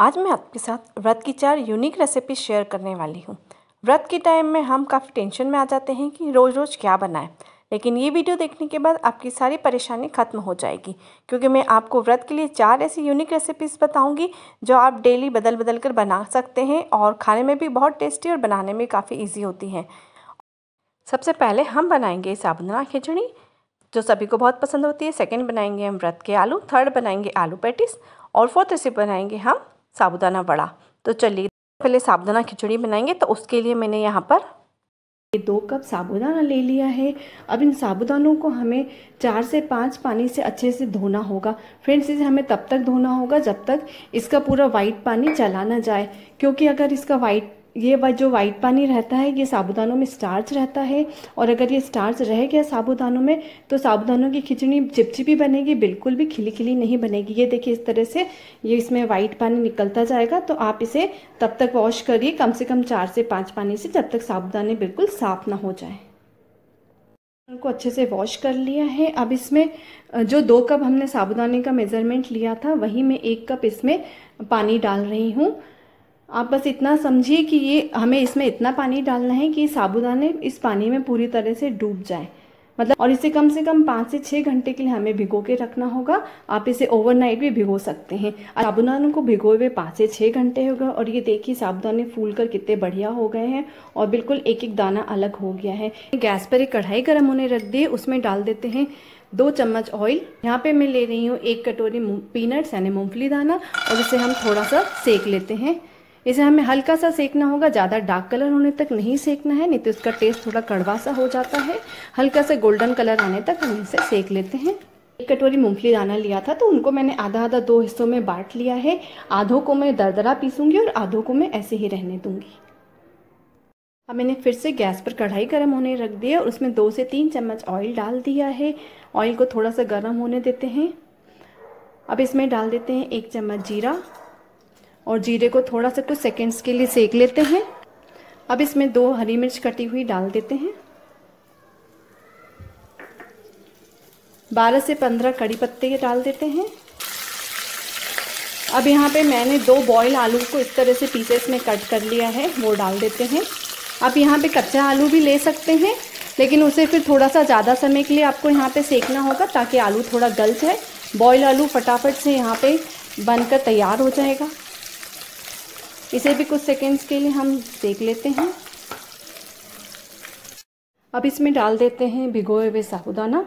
आज मैं आपके साथ व्रत की चार यूनिक रेसिपी शेयर करने वाली हूँ व्रत के टाइम में हम काफ़ी टेंशन में आ जाते हैं कि रोज़ रोज़ क्या बनाएं लेकिन ये वीडियो देखने के बाद आपकी सारी परेशानी ख़त्म हो जाएगी क्योंकि मैं आपको व्रत के लिए चार ऐसी यूनिक रेसिपीज़ बताऊंगी जो आप डेली बदल बदल कर बना सकते हैं और खाने में भी बहुत टेस्टी और बनाने में काफ़ी ईजी होती हैं सबसे पहले हम बनाएंगे साबुदाना खिचड़ी जो सभी को बहुत पसंद होती है सेकेंड बनाएंगे हम व्रत के आलू थर्ड बनाएंगे आलू पैटिस और फोर्थ रेसिपी बनाएंगे हम साबुदाना बड़ा तो चलिए पहले साबुदाना खिचड़ी बनाएंगे तो उसके लिए मैंने यहाँ पर ये दो कप साबुदाना ले लिया है अब इन साबुदानों को हमें चार से पाँच पानी से अच्छे से धोना होगा फ्रेंड्स इसे हमें तब तक धोना होगा जब तक इसका पूरा वाइट पानी चला ना जाए क्योंकि अगर इसका वाइट ये जो वाइट पानी रहता है ये साबुदानों में स्टार्च रहता है और अगर ये स्टार्च रह गया साबुदानों में तो साबुदानों की खिचड़ी चिपचिपी बनेगी बिल्कुल भी खिली खिली नहीं बनेगी ये देखिए इस तरह से ये इसमें वाइट पानी निकलता जाएगा तो आप इसे तब तक वॉश करिए कम से कम चार से पाँच पानी से जब तक साबुदाने बिल्कुल साफ ना हो जाए उनको अच्छे से वॉश कर लिया है अब इसमें जो दो कप हमने साबुदाने का मेज़रमेंट लिया था वही मैं एक कप इसमें पानी डाल रही हूँ आप बस इतना समझिए कि ये हमें इसमें इतना पानी डालना है कि साबुदाने इस पानी में पूरी तरह से डूब जाए मतलब और इसे कम से कम पाँच से छः घंटे के लिए हमें भिगो के रखना होगा आप इसे ओवरनाइट भी भिगो सकते हैं साबुदानों को भिगोए हुए पाँच से छः घंटे हो गए और ये देखिए साबुदाने फूल कर कितने बढ़िया हो गए हैं और बिल्कुल एक एक दाना अलग हो गया है गैस पर एक कढ़ाई गर्म होने रख दिए उसमें डाल देते हैं दो चम्मच ऑयल यहाँ पर मैं ले रही हूँ एक कटोरी पीनट्स यानी मूंगफली दाना और इसे हम थोड़ा सा सेक लेते हैं इसे हमें हल्का सा सेकना होगा ज़्यादा डार्क कलर होने तक नहीं सेकना है नहीं तो इसका टेस्ट थोड़ा कड़वा सा हो जाता है हल्का सा गोल्डन कलर आने तक हम इसे सेक लेते हैं एक कटोरी मूंगफली दाना लिया था तो उनको मैंने आधा आधा दो हिस्सों में बांट लिया है आधों को मैं दरदरा पीसूंगी और आधों को मैं ऐसे ही रहने दूंगी अब मैंने फिर से गैस पर कढ़ाई गर्म होने रख दिया और उसमें दो से तीन चम्मच ऑयल डाल दिया है ऑयल को थोड़ा सा गर्म होने देते हैं अब इसमें डाल देते हैं एक चम्मच जीरा और जीरे को थोड़ा सा कुछ सेकेंड्स के लिए सेक लेते हैं अब इसमें दो हरी मिर्च कटी हुई डाल देते हैं 12 से 15 कड़ी पत्ते डाल देते हैं अब यहाँ पे मैंने दो बॉयल आलू को इस तरह से पीसेस में कट कर लिया है वो डाल देते हैं आप यहाँ पे कच्चा आलू भी ले सकते हैं लेकिन उसे फिर थोड़ा सा ज़्यादा समय के लिए आपको यहाँ पे सेकना होगा ताकि आलू थोड़ा गल जाए बॉयल आलू फटाफट से यहाँ पे बनकर तैयार हो जाएगा इसे भी कुछ सेकेंड्स के लिए हम सेक लेते हैं अब इसमें डाल देते हैं भिगोए हुए साबुदाना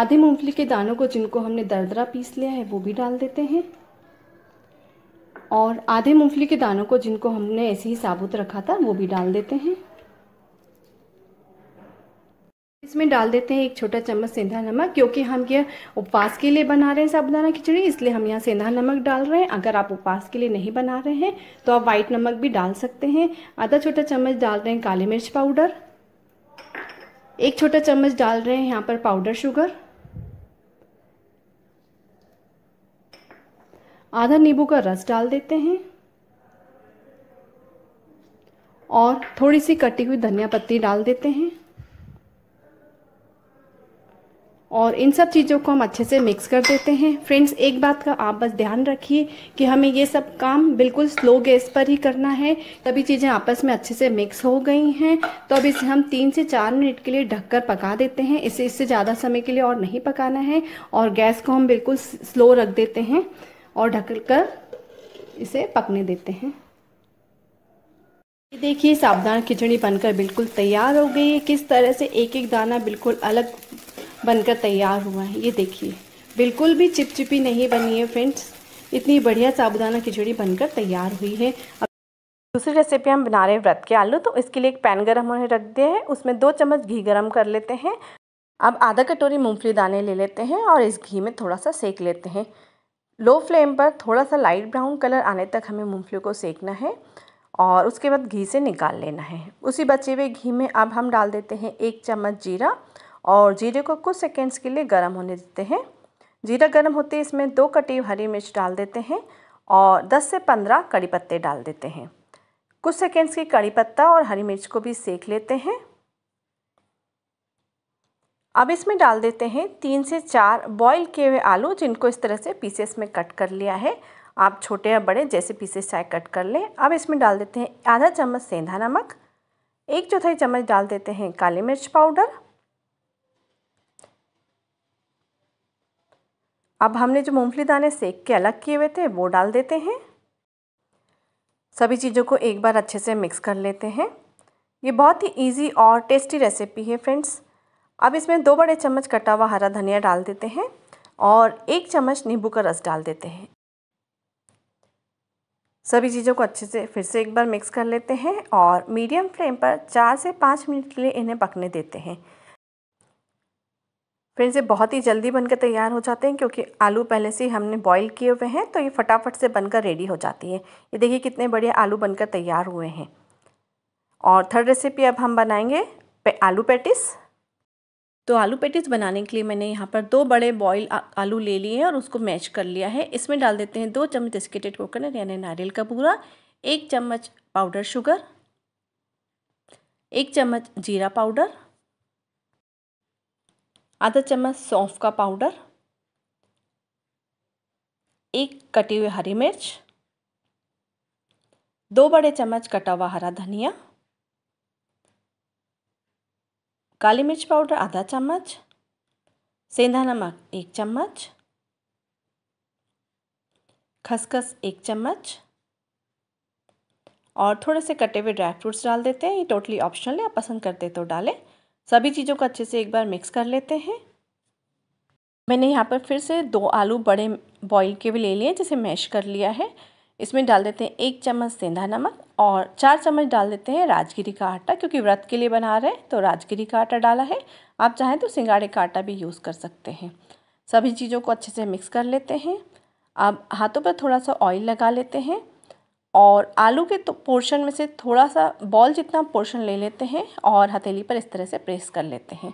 आधे मूंगफली के दानों को जिनको हमने दरदरा पीस लिया है वो भी डाल देते हैं और आधे मूंगफली के दानों को जिनको हमने ऐसे ही साबुत रखा था वो भी डाल देते हैं इसमें डाल देते हैं एक छोटा चम्मच सेंधा नमक क्योंकि हम यह उपवास के लिए बना रहे हैं साबुदाना खिचड़ी इसलिए हम यहाँ सेंधा नमक डाल रहे हैं अगर आप उपवास के लिए नहीं बना रहे हैं तो आप वाइट नमक भी डाल सकते हैं आधा छोटा चम्मच डाल रहे हैं काली मिर्च पाउडर एक छोटा चम्मच डाल रहे हैं यहाँ पर पाउडर शुगर आधा नींबू का रस डाल देते हैं और थोड़ी सी कटी हुई धनिया पत्ती डाल देते हैं और इन सब चीज़ों को हम अच्छे से मिक्स कर देते हैं फ्रेंड्स एक बात का आप बस ध्यान रखिए कि हमें ये सब काम बिल्कुल स्लो गैस पर ही करना है तभी चीज़ें आपस में अच्छे से मिक्स हो गई हैं तो अब इसे हम तीन से चार मिनट के लिए ढककर पका देते हैं इसे इससे ज़्यादा समय के लिए और नहीं पकाना है और गैस को हम बिल्कुल स्लो रख देते हैं और ढक कर इसे पकने देते हैं देखिए साबुदाना खिचड़ी बनकर बिल्कुल तैयार हो गई है किस तरह से एक एक दाना बिल्कुल अलग बनकर तैयार हुआ है ये देखिए बिल्कुल भी चिपचिपी नहीं बनी है फ्रेंड्स इतनी बढ़िया साबुदाना खिचड़ी बनकर तैयार हुई है दूसरी रेसिपी हम बना रहे हैं व्रत के आलू तो इसके लिए एक पैन गरम होने रख दिया है उसमें दो चम्मच घी गरम कर लेते हैं अब आधा कटोरी मूंगफली दाने ले लेते हैं और इस घी में थोड़ा सा सेक लेते हैं लो फ्लेम पर थोड़ा सा लाइट ब्राउन कलर आने तक हमें मूंगफली को सेकना है और उसके बाद घी से निकाल लेना है उसी बचे हुए घी में अब हम डाल देते हैं एक चम्मच जीरा और जीरे को कुछ सेकेंड्स के लिए गर्म होने देते हैं जीरा गर्म होते ही इसमें दो कटी हरी मिर्च डाल देते हैं और 10 से 15 कड़ी पत्ते डाल देते हैं कुछ सेकेंड्स की कड़ी पत्ता और हरी मिर्च को भी सेक लेते हैं अब इसमें डाल देते हैं तीन से चार बॉईल किए हुए आलू जिनको इस तरह से पीसेस में कट कर लिया है आप छोटे या बड़े जैसे पीसेस चाहे कट कर लें अब इसमें डाल देते हैं आधा चम्मच सेंधा नमक एक चौथाई चम्मच डाल देते हैं काली मिर्च पाउडर अब हमने जो मूंगफली दाने सेक के अलग किए हुए थे वो डाल देते हैं सभी चीज़ों को एक बार अच्छे से मिक्स कर लेते हैं ये बहुत ही इजी और टेस्टी रेसिपी है फ्रेंड्स अब इसमें दो बड़े चम्मच कटा हुआ हरा धनिया डाल देते हैं और एक चम्मच नींबू का रस डाल देते हैं सभी चीज़ों को अच्छे से फिर से एक बार मिक्स कर लेते हैं और मीडियम फ्लेम पर चार से पाँच मिनट के लिए इन्हें पकने देते हैं फ्रेंड्स ये बहुत ही जल्दी बनकर तैयार हो जाते हैं क्योंकि आलू पहले से ही हमने बॉईल किए हुए हैं तो ये फटाफट से बनकर रेडी हो जाती है ये देखिए कितने बढ़िया आलू बनकर तैयार हुए हैं और थर्ड रेसिपी अब हम बनाएंगे पे, आलू पैटिस तो आलू पैटिस बनाने के लिए मैंने यहाँ पर दो बड़े बॉयल आलू ले लिए हैं और उसको मैच कर लिया है इसमें डाल देते हैं दो चम्मच स्केटेड कोकोनट यानी नारियल का पूरा एक चम्मच पाउडर शुगर एक चम्मच जीरा पाउडर आधा चम्मच सौंफ का पाउडर एक कटी हुई हरी मिर्च दो बड़े चम्मच कटा हुआ हरा धनिया काली मिर्च पाउडर आधा चम्मच सेंधा नमक एक चम्मच खसखस एक चम्मच और थोड़े से कटे हुए ड्राई फ्रूट्स डाल देते हैं ये टोटली ऑप्शनल है आप पसंद करते तो डालें सभी चीज़ों को अच्छे से एक बार मिक्स कर लेते हैं मैंने यहाँ पर फिर से दो आलू बड़े बॉईल के भी ले लिए जिसे मैश कर लिया है इसमें डाल देते हैं एक चम्मच सेंधा नमक और चार चम्मच डाल देते हैं राजगिरी का आटा क्योंकि व्रत के लिए बना रहे हैं तो राजगिरी का आटा डाला है आप चाहें तो सिंगाड़े का आटा भी यूज़ कर सकते हैं सभी चीज़ों को अच्छे से मिक्स कर लेते हैं अब हाथों पर थोड़ा सा ऑयल लगा लेते हैं और आलू के तो पोर्शन में से थोड़ा सा बॉल जितना पोर्शन ले लेते हैं और हथेली पर इस तरह से प्रेस कर लेते हैं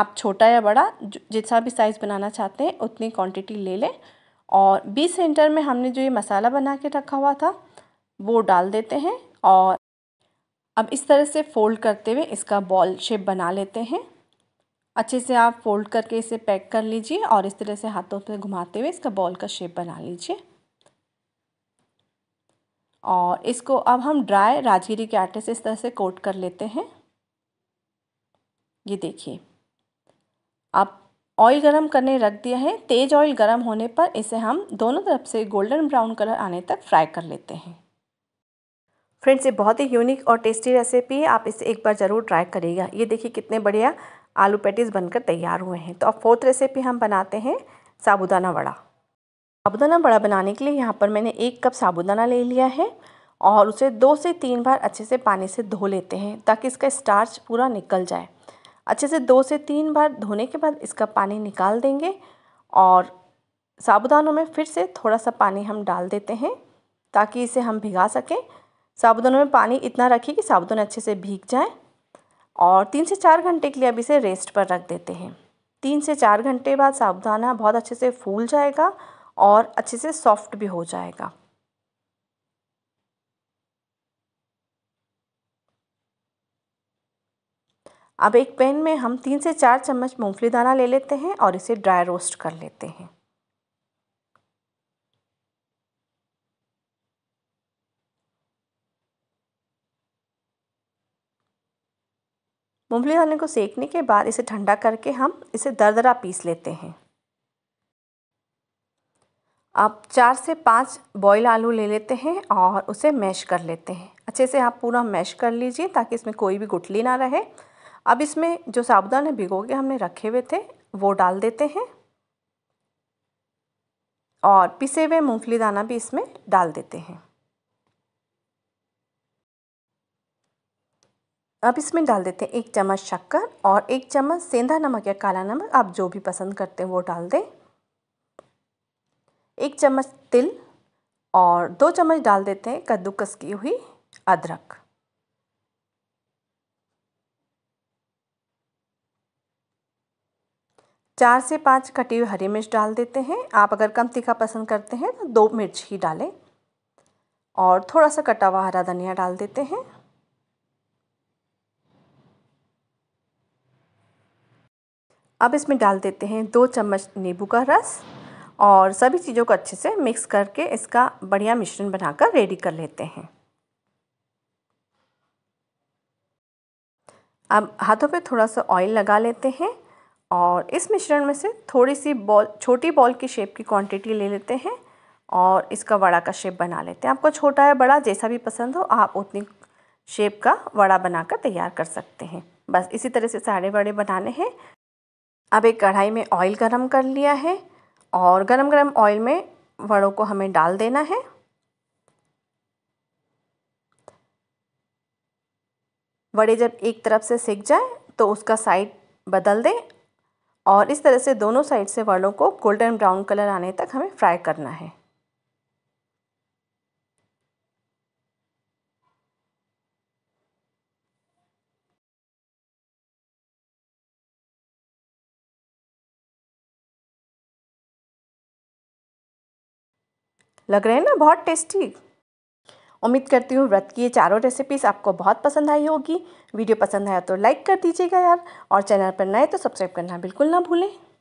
आप छोटा या बड़ा जितना भी साइज़ बनाना चाहते हैं उतनी क्वांटिटी ले लें और बीस सेंटर में हमने जो ये मसाला बना के रखा हुआ था वो डाल देते हैं और अब इस तरह से फ़ोल्ड करते हुए इसका बॉल शेप बना लेते हैं अच्छे से आप फोल्ड करके इसे पैक कर लीजिए और इस तरह से हाथों से घुमाते हुए इसका बॉल का शेप बना लीजिए और इसको अब हम ड्राई राजगिरी के आटे से इस तरह से कोट कर लेते हैं ये देखिए आप ऑयल गरम करने रख दिया है तेज ऑयल गरम होने पर इसे हम दोनों तरफ से गोल्डन ब्राउन कलर आने तक फ्राई कर लेते हैं फ्रेंड्स ये बहुत ही यूनिक और टेस्टी रेसिपी है आप इसे एक बार ज़रूर ट्राई करिएगा ये देखिए कितने बढ़िया आलू पैटीज़ बनकर तैयार हुए हैं तो अब फोर्थ रेसिपी हम बनाते हैं साबुदाना वड़ा साबुदाना बड़ा बनाने के लिए यहाँ पर मैंने एक कप साबुदाना ले लिया है और उसे दो से तीन बार अच्छे से पानी से धो लेते हैं ताकि इसका स्टार्च पूरा निकल जाए अच्छे से दो से तीन बार धोने के बाद इसका पानी निकाल देंगे और साबुदानों में फिर से थोड़ा सा पानी हम डाल देते हैं ताकि इसे हम भिगा सकें साबुदानों में पानी इतना रखिए कि साबुदान अच्छे से भीग जाए और तीन से चार घंटे के लिए अब इसे रेस्ट पर रख देते हैं तीन से चार घंटे बाद साबुदाना बहुत अच्छे से फूल जाएगा और अच्छे से सॉफ्ट भी हो जाएगा अब एक पैन में हम तीन से चार चम्मच मूंगफली दाना ले लेते हैं और इसे ड्राई रोस्ट कर लेते हैं मूंगफली दाने को सेकने के बाद इसे ठंडा करके हम इसे दरदरा पीस लेते हैं आप चार से पाँच बॉयल आलू ले लेते हैं और उसे मैश कर लेते हैं अच्छे से आप पूरा मैश कर लीजिए ताकि इसमें कोई भी गुटली ना रहे अब इसमें जो साबुदाने भिगो के हमने रखे हुए थे वो डाल देते हैं और पिसे हुए मूँगफली दाना भी इसमें डाल देते हैं अब इसमें डाल देते हैं एक चम्मच शक्कर और एक चम्मच सेंधा नमक या काला नमक आप जो भी पसंद करते हैं वो डाल दें एक चम्मच तिल और दो चम्मच डाल देते हैं कद्दूकस की हुई अदरक चार से पाँच कटी हुई हरी मिर्च डाल देते हैं आप अगर कम तीखा पसंद करते हैं तो दो मिर्च ही डालें और थोड़ा सा कटा हुआ हरा धनिया डाल देते हैं अब इसमें डाल देते हैं दो चम्मच नींबू का रस और सभी चीज़ों को अच्छे से मिक्स करके इसका बढ़िया मिश्रण बनाकर रेडी कर लेते हैं अब हाथों पे थोड़ा सा ऑयल लगा लेते हैं और इस मिश्रण में से थोड़ी सी बॉल छोटी बॉल की शेप की क्वांटिटी ले लेते हैं और इसका वड़ा का शेप बना लेते हैं आपको छोटा या बड़ा जैसा भी पसंद हो आप उतनी शेप का वड़ा बनाकर तैयार कर सकते हैं बस इसी तरह से सारे वड़े बनाने हैं अब एक कढ़ाई में ऑयल गर्म कर लिया है और गरम गरम ऑयल में वड़ों को हमें डाल देना है वड़े जब एक तरफ से सिक जाए तो उसका साइड बदल दें और इस तरह से दोनों साइड से वड़ों को गोल्डन ब्राउन कलर आने तक हमें फ्राई करना है लग रहे हैं ना बहुत टेस्टी उम्मीद करती हूँ व्रत की ये चारों रेसिपीज़ आपको बहुत पसंद आई होगी वीडियो पसंद आया तो लाइक कर दीजिएगा यार और चैनल पर नए तो सब्सक्राइब करना बिल्कुल ना भूलें